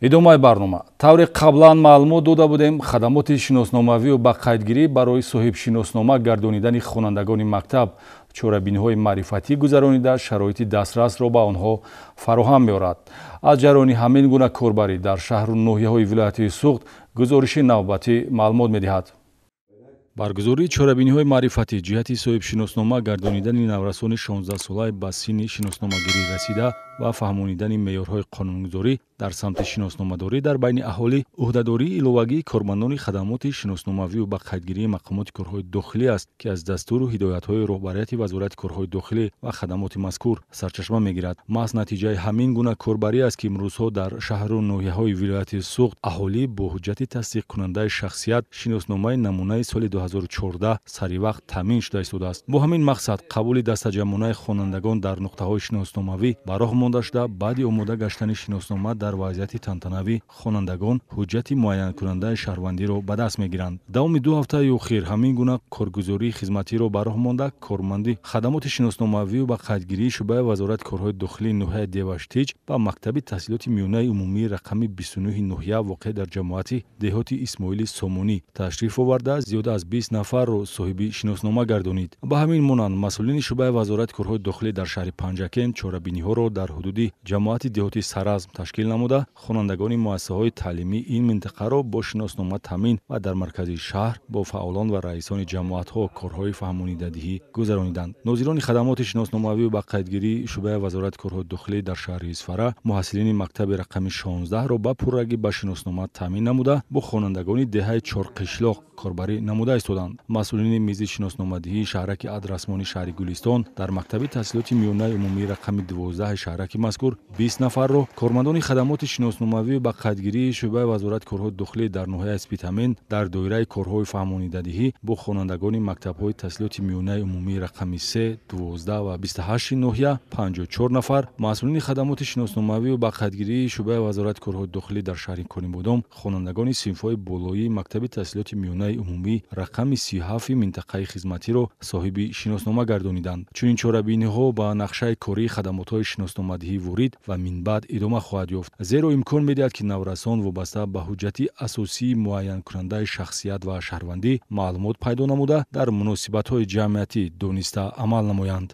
идомаи барнома тавре қаблан маълумот дода будем хадамоти шиносномавиу ба қайдгирӣ барои соҳибшиноснома гардонидани хонандагони мактаб чорабиниҳои маърифатӣ гузаронида шароити дастрасро ба онҳо фароҳам меорад аз ҷараёни ҳамин гуна корбарӣ дар шаҳру ноҳияҳои вилоятии суғд гузориши навбатӣ маълумот медиҳад баргузории чорабиниҳои маърифатӣ ҷиҳати соҳибшиноснома гардонидани наврасони 16солаи ба синни шиносномагирӣ расида ва фаҳмонидани меъёрҳои қонунгузорӣ дар самти шиносномадорӣ дар байни аҳолӣ ӯҳдадории иловагии кормандони хадамоти шиносномавию ба қайдгирии мақомоти корҳои дохилӣ аст ки аз дастуру ҳидоятҳои роҳбарияти вазорати корҳои дохилӣ ва хадамоти мазкур сарчашма мегирад маҳз натиҷаи ҳамин гуна корбарӣ аст ки имрӯзҳо дар шаҳру ноҳияҳои вилояти суғд аҳолӣ бо ҳуҷҷати тасдиқкунандаи шахсият шиносномаи намунаи соли 2014 саривақт таъмин шуда истодааст бо ҳамин мақсад қабули дастаҷамонаи хонандагон дар нуқтаҳои шиносномавӣ ба роҳ монда шуда баъди омода гаштани шиноснома дар вазъияти тантанави хонандагон ҳуҷҷати муайянкунандаи шаҳрвандиро ба даст мегиранд давоми ду ҳафтаи охир ҳамин гуна коргузории хизматиро ба роҳ монда кормандӣ хадамоти шиносномавию ба қайдгирии шӯъбаи вазорати корҳои дохилии ноҳияи деваштич ба мактаби таҳсилоти миёнаи умумии рақами бистунӯҳи ноҳия воқеъ дар ҷамоати деҳоти исмоили сомонӣ ташриф оварда зиёда аз бист нафарро соҳиби шиноснома гардонид ба ҳамин монанд масъулини шӯъбаи вазорати корҳои дохилӣ дар шаҳри панҷакен чорабиниҳоро дар ҳудуди ҷамоати деҳоти саразм ташкил намуд намуда хонандагони муассисаҳои таълимӣ ин минтақаро бо шиноснома таъмин ва дар маркази шаҳр бо фаъолон ва раисони ҷамоатҳо корҳои фаҳмонидадиҳӣ гузарониданд нозирони хадамоти шиносномавӣ ба қайдгирии шӯъбаи вазорати корҳои дохилӣ дар шаҳри исфара муҳассилини мактаби рақами шонздаҳро ба пуррагӣ ба шиноснома таъмин намуда бо хонандагони деҳаи чорқишлоқ корбарӣ намуда истоданд масъулини мизи шиносномадиҳии шаҳраки адрасмони шаҳри гулистон дар мактаби таҳсилоти миёнаи умумии рақами дувоздаҳи шаҳраки мазкур бист нафарро кормандони хадамоти шиносномавӣ ба қайдгирии шӯъбаи вазорати корҳои дохилӣ дар ноҳияи спитамин дар доираи корҳои фаҳмонидадиҳӣ бо хонандагони мактабҳои таҳсилоти миёнаи умумии рақами с 12 ва 28 ноҳия 54 нафар масъулини хадамоти шиносномавию ба қайдгирии шӯъбаи вазорати корҳои дохилӣ дар шаҳри конибодом хонандагони синфҳои болоии мактаби таҳсилоти миёна ҷазираи умумӣ рақами сҳафи минтақаи хизматиро соҳиби шиноснома гардониданд чунин чорабиниҳо ба нақшаи кории хадамотҳои шиносномадиҳи вурид ва минбаъд идома хоҳад ёфт зеро имкон медиҳад ки наврасон вобаста ба ҳуҷҷати асосии муайянкунандаи шахсият ва шаҳрвандӣ маълумот пайдо намуда дар муносибатҳои ҷамъиятӣ дониста амал намоянд